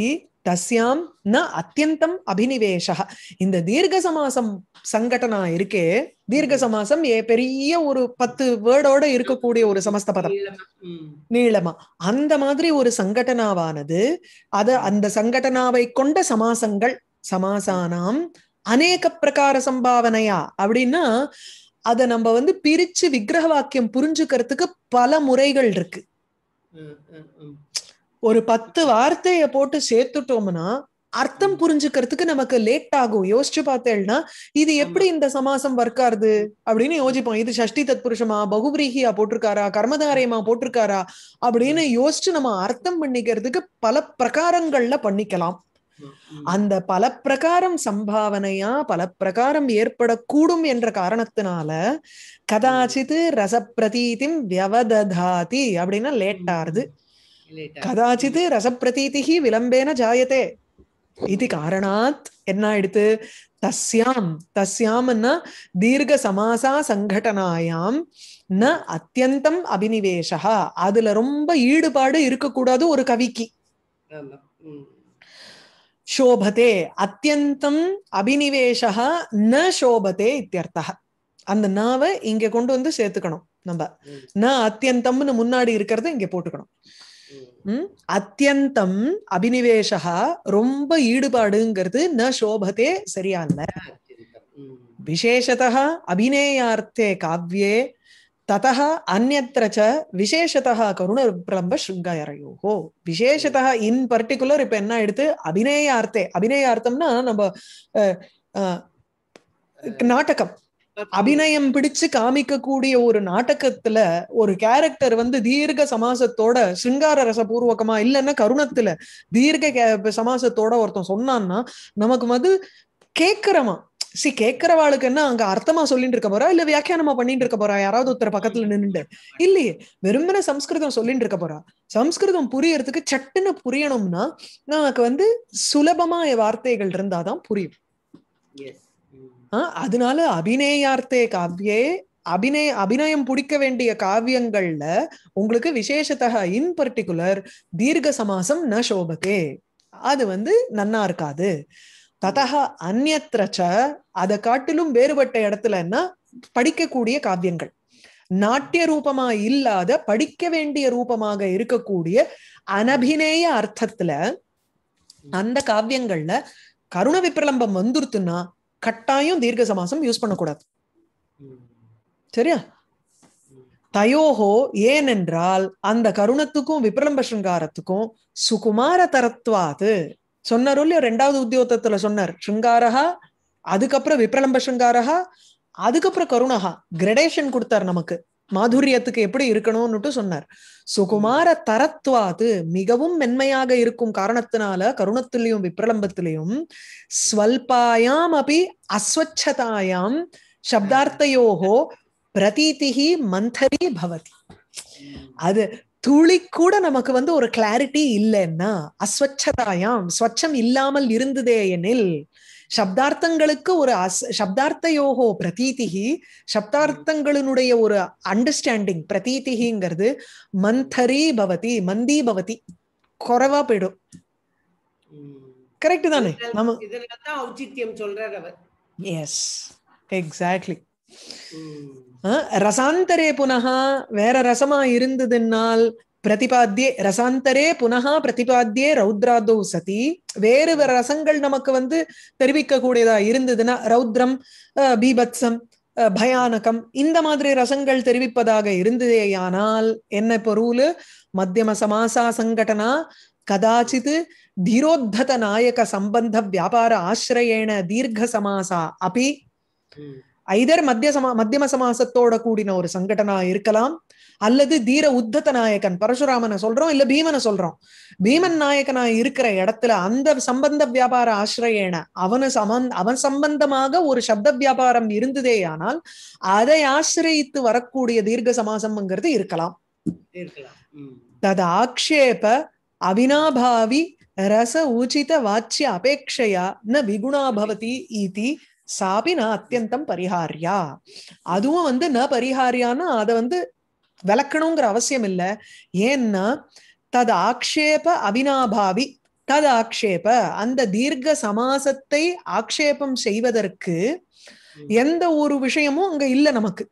தஸ்யாம் ந அத்தியந்தம் அபினிவேஷா இந்த தீர்க்க சமாசம் சங்கடனா இருக்கே தீர்க்க சமாசம் ஏ பெரிய ஒரு பத்து வேர்டோட இருக்கக்கூடிய ஒரு சமஸ்த பதம் நீளமா அந்த மாதிரி ஒரு சங்கடனாவானது அத அந்த சங்கடனாவை கொண்ட சமாசங்கள் சமாசானாம் அநேக பிரகார சம்பாவனையா அப்படின்னா அதை நம்ம வந்து பிரிச்சு விக்கிரக வாக்கியம் புரிஞ்சுக்கிறதுக்கு பல முறைகள் இருக்கு ஒரு பத்து வார்த்தைய போட்டு சேர்த்துட்டோம்னா அர்த்தம் புரிஞ்சுக்கிறதுக்கு நமக்கு லேட் ஆகும் யோசிச்சு பார்த்தேன்னா இது எப்படி இந்த சமாசம் ஒர்க் ஆகுது அப்படின்னு யோசிப்போம் இது சஷ்டி தத் புருஷமா பகுபிரீகியா போட்டிருக்காரா கர்மதாரயமா போட்டிருக்காரா அப்படின்னு யோசிச்சு நம்ம அர்த்தம் பண்ணிக்கிறதுக்கு பல பிரகாரங்கள்ல பண்ணிக்கலாம் அந்த பல பிரகாரம் சம்பாவனையா பல பிரகாரம் ஏற்படக்கூடும் என்ற காரணத்தினால கதாச்சித் ரசப்பிரதீதி வியவததாதி அப்படின்னா லேட் ஆறுது கதாச்சித் ரசப்பிரதீதி விளம்பேன ஜாயத்தே இது காரணாத் என்ன ஆயிடுத்து தஸ்யாம் தஸ்யாம்னா தீர்க்க சமாசா சங்கடனாயாம் ந அத்தியந்தம் அபினிவேஷா அதுல ரொம்ப ஈடுபாடு இருக்கக்கூடாது ஒரு கவிக்கு சோபதே அத்தியந்தம் அபினிவேஷா ந சோபதே இத்தியர்த்தா அந்த நாவை இங்க கொண்டு வந்து சேர்த்துக்கணும் நம்ம ந அத்தியந்தம்னு முன்னாடி இருக்கிறத இங்க போட்டுக்கணும் அத்தியந்தம் அபினிவேஷா ரொம்ப ஈடுபாடுங்கிறது ந சோபதே சரியான விசேஷதா அபிநேயார்த்தே காவ்யே ததா அந்நத்திர ச விசேஷத்தः கருண பிரம்ப ஸ்ருங்கயரையோகோ விசேஷத்தः இன் பர்டிகுலர் இப்ப என்ன எடுத்து அபிநேயார்த்தே அபிநேயார்த்தம்னா நம்ம நாடகம் அபிநயம் பிடிச்சு காமிக்கக்கூடிய ஒரு நாடகத்துல ஒரு கேரக்டர் வந்து தீர்க்க சமாசத்தோட சிங்கார ரச பூர்வகமா இல்லைன்னா கருணத்துல தீர்க்க சமாசத்தோட ஒருத்தன் சொன்னான்னா நமக்கு வந்து கேக்குறமா சி கேக்குறவாளுக்கு என்ன அங்க அர்த்தமா சொல்லிட்டு இருக்க போறா இல்ல வியாக்கியானமா பண்ணிட்டு இருக்க போறா யாராவது ஒருத்தர் பக்கத்துல நின்று இல்லையே வெறுமன சம்ஸ்கிருதம் சொல்லிட்டு இருக்க போறா சம்ஸ்கிருதம் புரியறதுக்கு சட்டுன்னு புரியணும்னா நமக்கு வந்து சுலபமா வார்த்தைகள் இருந்தாதான் புரியும் அதனால அபிநேயார்த்தே காவியே அபிநய அபிநயம் பிடிக்க வேண்டிய காவியங்கள்ல உங்களுக்கு விசேஷத்தக இன் பர்டிகுலர் தீர்க்க சமாசம் ந சோபத்தே அது வந்து நன்னா இருக்காது ததக அந்நத்திரச்ச அதை காட்டிலும் வேறுபட்ட இடத்துலன்னா படிக்கக்கூடிய காவியங்கள் நாட்டிய ரூபமா இல்லாத படிக்க வேண்டிய ரூபமாக இருக்கக்கூடிய அனபிநேய அர்த்தத்துல அந்த காவியங்கள்ல கருண விப்ரலம்பம் வந்துருத்துன்னா கட்டாயம் தீர்க்க சமாசம் யூஸ் பண்ணக்கூடாது சரியா தயோகோ ஏனென்றால் அந்த கருணத்துக்கும் விப்ரலம்ப சிருங்காரத்துக்கும் சுகுமார தரத்வாது சொன்னாரோ இல்லையோ ரெண்டாவது உத்தியோகத்துல சொன்னார் சிருங்காரா அதுக்கப்புறம் விப்ரலம்ப சிருங்காரா அதுக்கப்புறம் கருணஹா கிரடேஷன் கொடுத்தார் நமக்கு மாதுரியத்துக்கு எப்படி இருக்கணும்னுட்டு சொன்னார் சுகுமார தரத்வாத்து மிகவும் மென்மையாக இருக்கும் காரணத்தினால கருணத்திலையும் விப்ரலம்பத்திலையும் ஸ்வல்பாயாம் அபி அஸ்வச்சதாயாம் சப்தார்த்தையோகோ பிரதீதிகி மந்தரி பவதி அது துளி கூட நமக்கு வந்து ஒரு கிளாரிட்டி இல்லைன்னா அஸ்வச்சதாயாம் ஸ்வச்சம் இல்லாமல் இருந்ததே எனில் சப்தார்த்தங்களுக்கு ஒரு அஸ் யோகோ பிரதீதிகி சப்தார்த்தங்களினுடைய ஒரு அண்டர்ஸ்டாண்டிங் பிரதீதிகிங்கிறது மந்தரி பவதி மந்தி பவதி குறைவா போயிடும் கரெக்ட் தானே நம்ம ஔச்சித்யம் சொல்றார் அவர் எஸ் எக்ஸாக்ட்லி ரசாந்தரே புனகா வேற ரசமா இருந்ததுன்னால் பிரதிபாத்தியே ரசாந்தரே புனகா பிரதிபாத்தியே ரௌத்ராதோ சதி வேறு வேறு ரசங்கள் நமக்கு வந்து தெரிவிக்க கூடியதா இருந்ததுன்னா ரௌத்ரம் பீபத்சம் பயானகம் இந்த மாதிரி ரசங்கள் தெரிவிப்பதாக இருந்ததேயானால் என்ன பொருள் மத்தியம சமாசா சங்கடனா கதாச்சித் தீரோத்தத நாயக சம்பந்த வியாபார ஆசிரயேன தீர்க்க சமாசா அப்படி ஐதர் மத்திய சமா மத்தியம சமாசத்தோட கூடின ஒரு சங்கடனா இருக்கலாம் அல்லது தீர உத்தத்த நாயகன் பரசுராமனை சொல்றோம் இல்ல பீமனை சொல்றோம் பீமன் நாயகனா இருக்கிற இடத்துல அந்த சம்பந்த வியாபார ஆசிரியன அவனை சமந்த அவன் சம்பந்தமாக ஒரு சப்த வியாபாரம் இருந்ததே ஆனால் அதை ஆசிரியத்து வரக்கூடிய தீர்க்க சமாசம்ங்கிறது இருக்கலாம் தது ஆக்ஷேப அவினாபாவி ரச உச்சித வாச்சிய அபேட்சையா ந விகுணா பவதி இதி சாபி நான் அத்தியந்தம் பரிஹாரியா அதுவும் வந்து ந பரிகாரியான்னு அதை வந்து விளக்கணுங்கிற அவசியம் இல்லை ஏன்னா தது ஆக்ஷேப அவினாபாவி தது ஆக்ஷேப அந்த தீர்க்க சமாசத்தை ஆக்ஷேபம் செய்வதற்கு எந்த ஒரு விஷயமும் அங்க இல்ல நமக்கு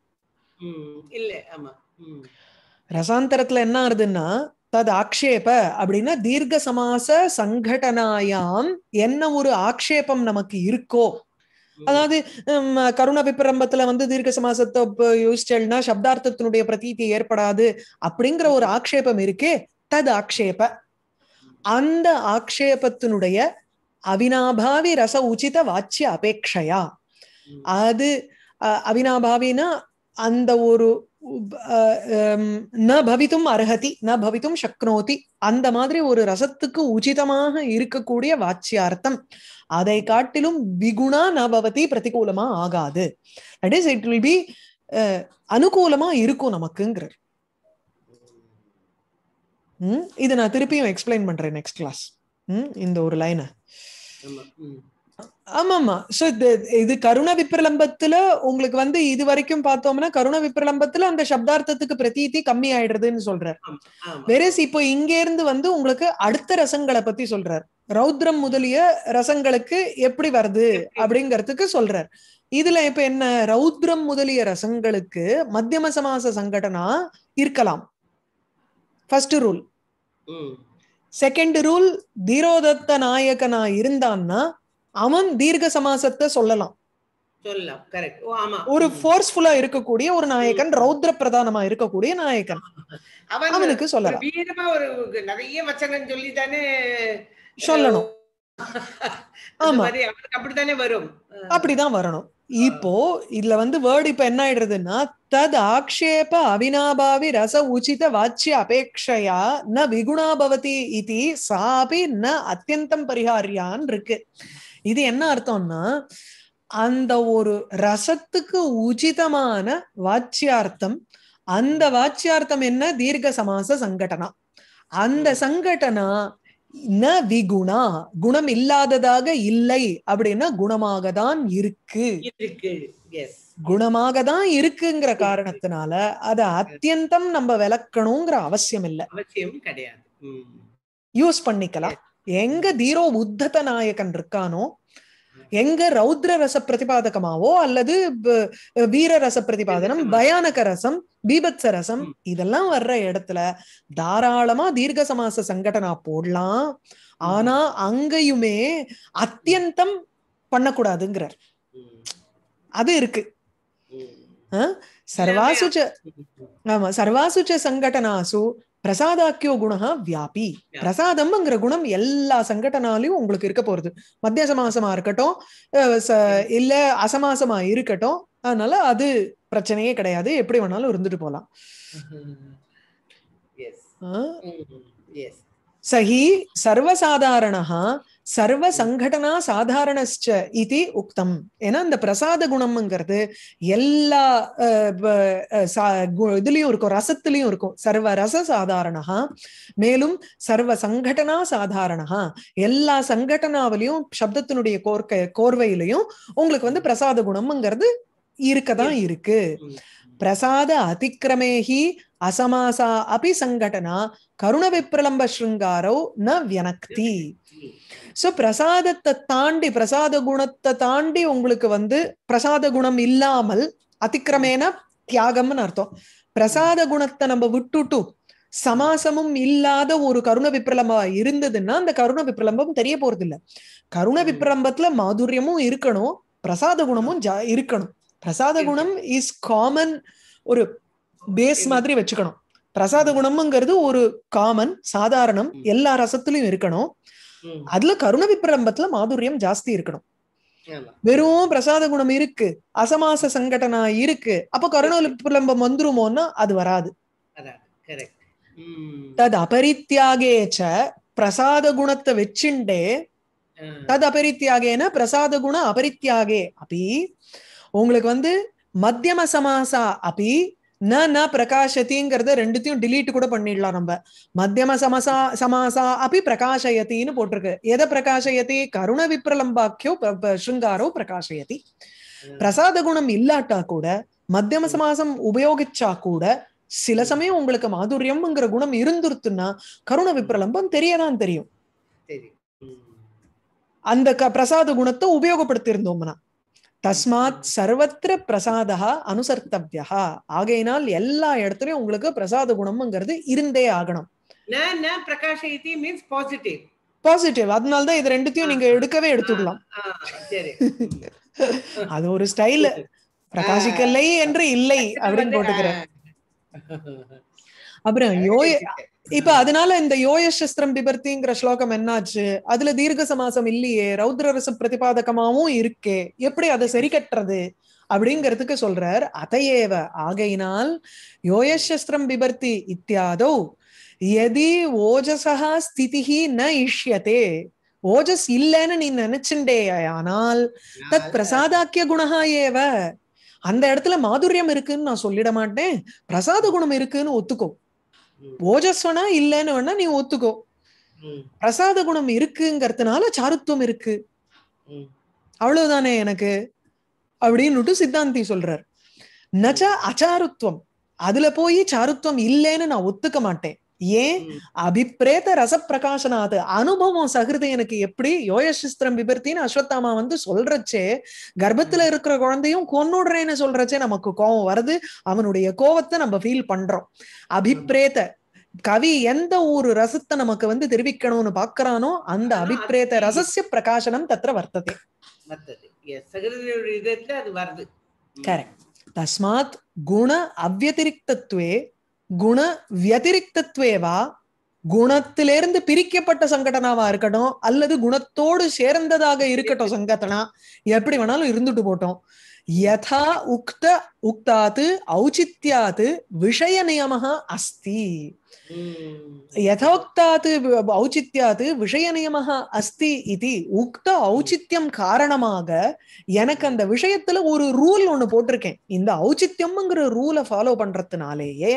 ரசாந்தரத்துல என்ன ஆகுதுன்னா தது ஆக்ஷேப அப்படின்னா தீர்க்க சமாச சங்கடனாயாம் என்ன ஒரு ஆக்ஷேபம் நமக்கு இருக்கோ அதாவது கருண விபிரம்பத்துல வந்து தீர்க்க சமாசத்தை யோசிச்சல்னா சப்தார்த்தத்தினுடைய பிரதீதி ஏற்படாது அப்படிங்கிற ஒரு ஆக்ஷேபம் இருக்கே தது ஆக்ஷேப அந்த ஆக்ஷேபத்தினுடைய அவினாபாவி ரச உச்சித வாச்சிய அபேட்சையா அது அவினாபாவினா அந்த ஒரு ந பவித்தும் அர்ஹதி ந பவித்தும் சக்னோதி அந்த மாதிரி ஒரு ரசத்துக்கு உச்சிதமாக இருக்கக்கூடிய வாச்சியார்த்தம் அதை காட்டிலும் விகுணா நபவதி பிரதிகூலமா ஆகாது that is it will be அனுகூலமா இருக்கும் நமக்குங்கிறார் ம் இதை நான் திருப்பியும் எக்ஸ்பிளைன் பண்றேன் நெக்ஸ்ட் கிளாஸ் ம் இந்த ஒரு லைனை ஆமா சோ இது கருண விப்ரலம்பத்துல உங்களுக்கு வந்து இது வரைக்கும் பார்த்தோம்னா கருண விப்ரலம்பத்துல அந்த சப்தார்த்தத்துக்கு பிரதீதி கம்மி ஆயிடுறதுன்னு சொல்றாரு வெரஸ் இப்போ இங்க இருந்து வந்து உங்களுக்கு அடுத்த ரசங்களை பத்தி சொல்றாரு ரௌத்ரம் முதலிய ரசங்களுக்கு எப்படி வருது அப்படிங்கறதுக்கு சொல்றார் இதுல இப்ப என்ன ரௌத்ரம் முதலிய ரசங்களுக்கு மத்தியம சமாச சங்கடனா இருக்கலாம் ஃபர்ஸ்ட் ரூல் செகண்ட் ரூல் தீரோதத்த நாயகனா இருந்தான்னா அவன் தீர்க்க சமாசத்தை சொல்லலாம் ஒரு ஃபோர்ஸ்ஃபுல்லா இருக்கக்கூடிய ஒரு நாயகன் ரௌத்ர பிரதானமா இருக்கக்கூடிய நாயகன் அவனுக்கு சொல்லலாம் நிறைய வச்சனம் சொல்லி தானே சொல்லணும் ஆமா அப்படித்தானே வரும் அப்படிதான் வரணும் இப்போ இதுல வந்து வேர்டு இப்ப என்ன ஆயிடுறதுன்னா தத் ஆக்ஷேப அவினாபாவி ரச உச்சித வாச்சிய அபேட்சையா ந விகுணா பவதி இது சாபி ந அத்தியந்தம் பரிகாரியான் இருக்கு இது என்ன அர்த்தம்னா அந்த ஒரு ரசத்துக்கு உச்சிதமான வாச்சியார்த்தம் அந்த வாச்சியார்த்தம் என்ன தீர்க்க சமாச சங்கடனா அந்த சங்கடனா ந விகுணா குணம் இல்லாததாக இல்லை அப்படின்னா குணமாக தான் இருக்கு குணமாக தான் இருக்குங்கிற காரணத்தினால அத அத்தியந்தம் நம்ம விளக்கணுங்கிற அவசியம் இல்ல அவசியம் கிடையாது யூஸ் பண்ணிக்கலாம் எங்க தீரோ உத்தத நாயகன் இருக்கானோ எங்க ரௌத்ர ரச பிரதிபாதகமாவோ அல்லது வீர ரச பிரதிபாதனம் பயானக ரசம் பீபத்ச ரசம் இதெல்லாம் வர்ற இடத்துல தாராளமா தீர்க்க சமாச சங்கடனா போடலாம் ஆனா அங்கேயுமே அத்தியந்தம் பண்ணக்கூடாதுங்கிறார் அது இருக்கு சர்வாசுச்ச ஆமா சர்வாசுச்ச சங்கடனாசு பிரசாதாக்கியோ குணா வியாபி பிரசாதம்ங்கிற குணம் எல்லா சங்கடனாலையும் உங்களுக்கு இருக்க போறது மத்திய சமாசமா இருக்கட்டும் இல்ல அசமாசமா இருக்கட்டும் அதனால அது பிரச்சனையே கிடையாது எப்படி வேணாலும் இருந்துட்டு போலாம் சஹி சர்வசாதாரணா சர்வ சங்கடனா சாதாரணச்ச இது உக்தம் ஏன்னா இந்த பிரசாத குணம்ங்கிறது எல்லா இதுலயும் இருக்கும் ரசத்துலயும் இருக்கும் சர்வ ரச சாதாரணா மேலும் சர்வ சங்கடனா சாதாரணா எல்லா சங்கடனாவிலையும் சப்தத்தினுடைய கோர்க்க கோர்வையிலையும் உங்களுக்கு வந்து பிரசாத குணம்ங்கிறது இருக்கதான் இருக்கு பிரசாத அதிக்கிரமேஹி அசமாசா அபி சங்கடனா கருண விப்ரலம்ப ஸ்ருங்காரோ ந வியனக்தி சோ பிரசாதத்தை தாண்டி பிரசாத குணத்தை தாண்டி உங்களுக்கு வந்து பிரசாத குணம் இல்லாமல் அதிக்கிரமேன தியாகம்னு அர்த்தம் பிரசாத குணத்தை நம்ம விட்டுட்டு சமாசமும் இல்லாத ஒரு கருண விப்ரலம்பா இருந்ததுன்னா அந்த கருண விப்ரலம்பம் தெரிய போறது இல்ல கருண விப்ரலம்பத்துல மாதுரியமும் இருக்கணும் பிரசாத குணமும் இருக்கணும் பிரசாத குணம் இஸ் காமன் ஒரு பேஸ் மாதிரி வச்சுக்கணும் பிரசாத குணம்ங்கிறது ஒரு காமன் சாதாரணம் எல்லா ரசத்துலயும் இருக்கணும் அதுல கருண விப்ரம்பத்துல மாதுரியம் ஜாஸ்தி இருக்கணும் வெறும் பிரசாத குணம் இருக்கு அசமாச சங்கடனா இருக்கு அப்ப கருண விப்ரம்பம் வந்துருமோன்னா அது வராது தது ச பிரசாத குணத்தை வச்சுண்டே தது அபரித்தியாகேன பிரசாத குண அபரித்தியாகே அப்படி உங்களுக்கு வந்து மத்தியம சமாசா அப்படி ந ந பிரகாஷத்திங்கிறத ரெண்டுத்தையும் டிலீட் கூட பண்ணிடலாம் நம்ம மத்தியம சமசா சமாசா அப்படி பிரகாஷயத்தின்னு போட்டிருக்கு எதை பிரகாஷயத்தி கருண விப்ரலம்பாக்கியோ ஸ்ருங்காரோ பிரகாஷயத்தி பிரசாத குணம் இல்லாட்டா கூட மத்தியம சமாசம் உபயோகிச்சா கூட சில சமயம் உங்களுக்கு மாதுரியம்ங்கிற குணம் இருந்துருத்துன்னா கருண விப்ரலம்பம் தெரியதான் தெரியும் அந்த க பிரசாத குணத்தை உபயோகப்படுத்தி இருந்தோம்னா தஸ்மாத் சர்வத்திர பிரசாதா அனுசர்த்தவியா ஆகையினால் எல்லா இடத்துலயும் உங்களுக்கு பிரசாத குணம்ங்கிறது இருந்தே ஆகணும் பாசிட்டிவ் அதனாலதான் அதனால தான் இது ரெண்டுத்தையும் நீங்க எடுக்கவே எடுத்துடலாம் அது ஒரு ஸ்டைல் பிரகாசிக்கலை என்று இல்லை அப்படின்னு போட்டுக்கிறேன் அப்புறம் யோய இப்ப அதனால இந்த யோய சஸ்திரம் பிபர்த்திங்கிற ஸ்லோகம் என்னாச்சு அதுல தீர்க்க சமாசம் இல்லையே ரௌத்ரரச பிரதிபாதகமாவும் இருக்கே எப்படி அதை சரி கட்டுறது அப்படிங்கிறதுக்கு சொல்றார் அதையேவ ஆகையினால் யோயசஸ்திரம் பிபர்த்தி இத்தியாதோ எதி ஓஜசா ஸ்திதிஹி ந இஷ்யதே ஓஜஸ் இல்லைன்னு நீ நினைச்சுண்டே ஆனால் தத் பிரசாதாக்கிய குணகா ஏவ அந்த இடத்துல மாதுரியம் இருக்குன்னு நான் சொல்லிட மாட்டேன் பிரசாத குணம் இருக்குன்னு ஒத்துக்கும் ஓஜஸ்வனா இல்லைன்னு வேணா நீ ஒத்துக்கோ பிரசாத குணம் இருக்குங்கிறதுனால சாருத்துவம் இருக்கு அவ்வளவுதானே எனக்கு அப்படின்னுட்டு சித்தாந்தி சொல்றார் நச்ச அச்சாருத்துவம் அதுல போய் சாருத்துவம் இல்லைன்னு நான் ஒத்துக்க மாட்டேன் ஏன் அபிப்ரேத அபிப்பிரேத அது அனுபவம் எனக்கு எப்படி யோயசிஸ்திரம் விபர்த்தின்னு அஸ்வத்தாமா வந்து சொல்றச்சே கர்ப்பத்துல இருக்கிற குழந்தையும் கொன்னுடுறேன்னு சொல்றச்சே நமக்கு கோபம் வருது அவனுடைய கோபத்தை நம்ம ஃபீல் பண்றோம் அபிப்ரேத கவி எந்த ஒரு ரசத்தை நமக்கு வந்து தெரிவிக்கணும்னு பாக்குறானோ அந்த அபிப்ரேத ரசசிய பிரகாசனம் தத்திர வர்த்ததே கரெக்ட் தஸ்மாத் குண அவ்வத்திரிக்தத்துவே குண வியதிரிக்தத்வேவா குணத்திலிருந்து பிரிக்கப்பட்ட சங்கடனாவா இருக்கட்டும் அல்லது குணத்தோடு சேர்ந்ததாக இருக்கட்டும் சங்கடனா எப்படி வேணாலும் இருந்துட்டு போட்டோம் யதா உக்த உக்தாது ஔச்சித்யாது விஷய அஸ்தி யதோக்தாது यथोक्तात् விஷய நியம அஸ்தி இது உக்த ஔச்சித்யம் காரணமாக எனக்கு அந்த விஷயத்துல ஒரு ரூல் ஒண்ணு போட்டிருக்கேன் இந்த ஔச்சித்யம்ங்கிற ரூலை ஃபாலோ பண்றதுனாலேயே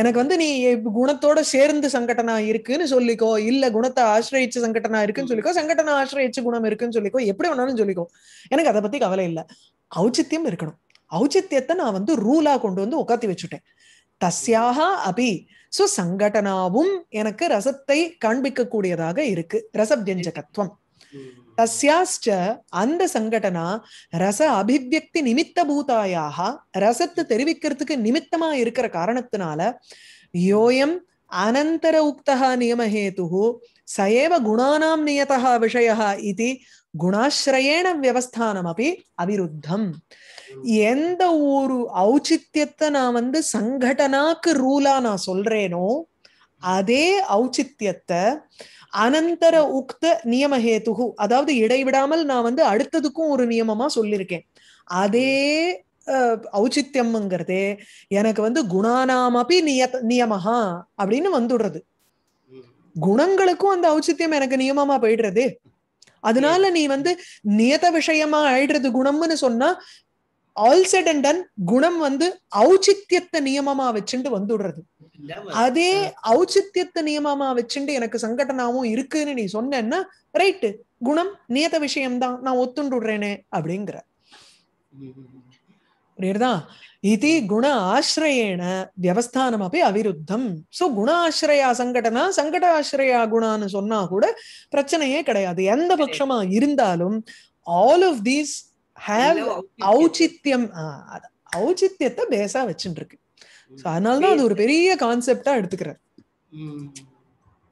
எனக்கு வந்து நீ குணத்தோட சேர்ந்து சங்கடனா இருக்குன்னு சொல்லிக்கோ இல்ல குணத்தை ஆசிரியச்சு சங்கடனா இருக்குன்னு சொல்லிக்கோ சங்கடனா ஆசிரியச்சு குணம் இருக்குன்னு சொல்லிக்கோ எப்படி வேணாலும் சொல்லிக்கோ எனக்கு அதை பத்தி கவலை இல்லை ஔச்சித்தியம் இருக்கணும் ஔச்சித்தியத்தை நான் வந்து ரூலா கொண்டு வந்து உக்காத்தி வச்சுட்டேன் தஸ்யாக அபி சோ சங்கடனாவும் எனக்கு ரசத்தை காண்பிக்கக்கூடியதாக இருக்கு ரசவியஞ்சகத்துவம் தஸ்யாஸ்ட அந்த சங்கடனா ரச அபிவியக்தி நிமித்த பூதாயாக ரசத்தை தெரிவிக்கிறதுக்கு நிமித்தமா இருக்கிற காரணத்தினால யோயம் அனந்தர உக்தகா நியமஹேது சயேவ குணானாம் நியதா விஷயா இது குணாசிரயேண வியவஸ்தானம் அப்படி அவிருத்தம் எந்த ஒரு ஔச்சித்யத்தை நான் வந்து சங்கடனாக்கு ரூலா நான் சொல்றேனோ அதே ஔச்சித்யத்தை அனந்தர உக்த நியமஹேத்துகு அதாவது இடைவிடாமல் நான் வந்து அடுத்ததுக்கும் ஒரு நியமமா சொல்லியிருக்கேன் அதே ஔச்சித்யம்ங்கிறது எனக்கு வந்து குணானாமபி நிய நியமஹா அப்படின்னு வந்துடுறது குணங்களுக்கும் அந்த ஔச்சித்யம் எனக்கு நியமமா போயிடுறது அதனால நீ வந்து நியத விஷயமா ஆயிடுறது குணம்னு சொன்னா ஆல் செட் அண்ட் டன் குணம் வந்து ஔச்சித்யத்தை நியமமா வச்சுட்டு வந்துடுறது அதே ஔச்சித்யத்தை நியமமா வச்சுட்டு எனக்கு சங்கடனாவும் இருக்குன்னு நீ சொன்னா ரைட்டு குணம் நியத விஷயம்தான் நான் ஒத்துண்டுடுறேனே அப்படிங்கிற புரியுறதா இது குண ஆசிரயேண வியவஸ்தானம் அப்படி அவிருத்தம் சோ குண ஆசிரயா சங்கடனா சங்கட ஆசிரயா குணான்னு சொன்னா கூட பிரச்சனையே கிடையாது எந்த பட்சமா இருந்தாலும் ஆல் ஆஃப் தீஸ் ஹாவ் ஔச்சித்யம் ஔச்சித்யத்தை பேசா வச்சுட்டு இருக்கு அதனாலதான் அது ஒரு பெரிய கான்செப்டா எடுத்துக்கிறார்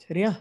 சரியா